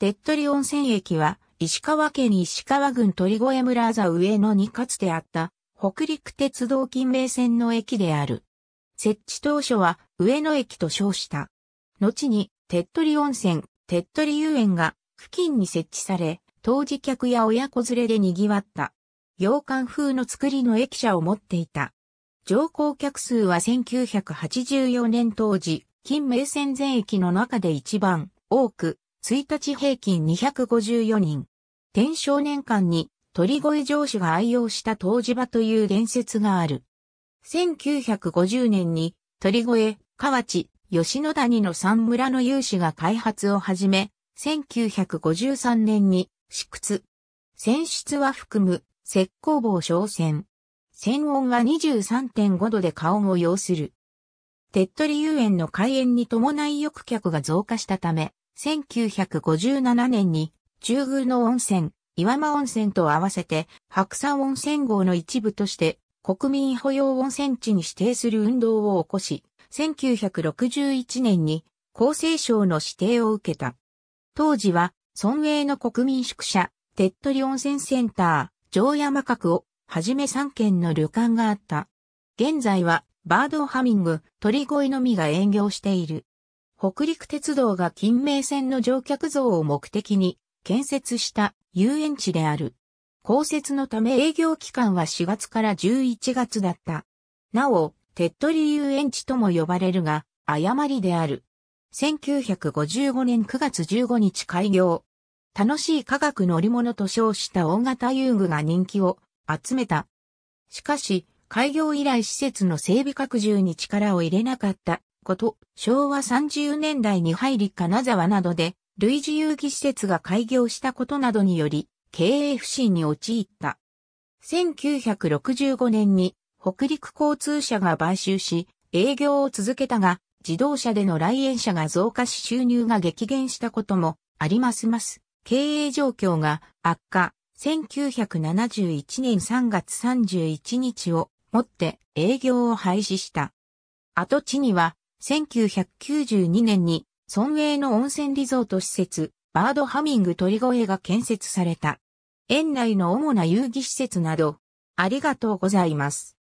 手っ取り温泉駅は、石川県石川郡鳥越村座上野にかつてあった、北陸鉄道近名線の駅である。設置当初は、上野駅と称した。後に、手っ取り温泉、手っ取り遊園が、付近に設置され、当時客や親子連れで賑わった。洋館風の造りの駅舎を持っていた。乗降客数は1984年当時、近名線全駅の中で一番多く、1日平均254人。天正年間に鳥越城主が愛用した湯治場という伝説がある。1950年に鳥越、河内、吉野谷の三村の有志が開発を始め、1953年に試屈。泉出は含む石膏棒商船。船温は23.5度で顔を要する。手っ取り遊園の開園に伴い浴客が増加したため、1957年に中宮の温泉、岩間温泉と合わせて白山温泉号の一部として国民保養温泉地に指定する運動を起こし、1961年に厚生省の指定を受けた。当時は、村営の国民宿舎、手っ取り温泉センター、城山閣をはじめ3軒の旅館があった。現在は、バードハミング、鳥越のみが営業している。北陸鉄道が近名線の乗客像を目的に建設した遊園地である。公設のため営業期間は4月から11月だった。なお、手っ取り遊園地とも呼ばれるが、誤りである。1955年9月15日開業。楽しい科学乗り物と称した大型遊具が人気を集めた。しかし、開業以来施設の整備拡充に力を入れなかったこと、昭和30年代に入り金沢などで、類似遊戯施設が開業したことなどにより、経営不振に陥った。1965年に北陸交通社が買収し、営業を続けたが、自動車での来園者が増加し収入が激減したこともありますます。経営状況が悪化。1971年3月31日をもって営業を廃止した。跡地には1992年に、村営の温泉リゾート施設、バードハミング鳥越が建設された。園内の主な遊戯施設など、ありがとうございます。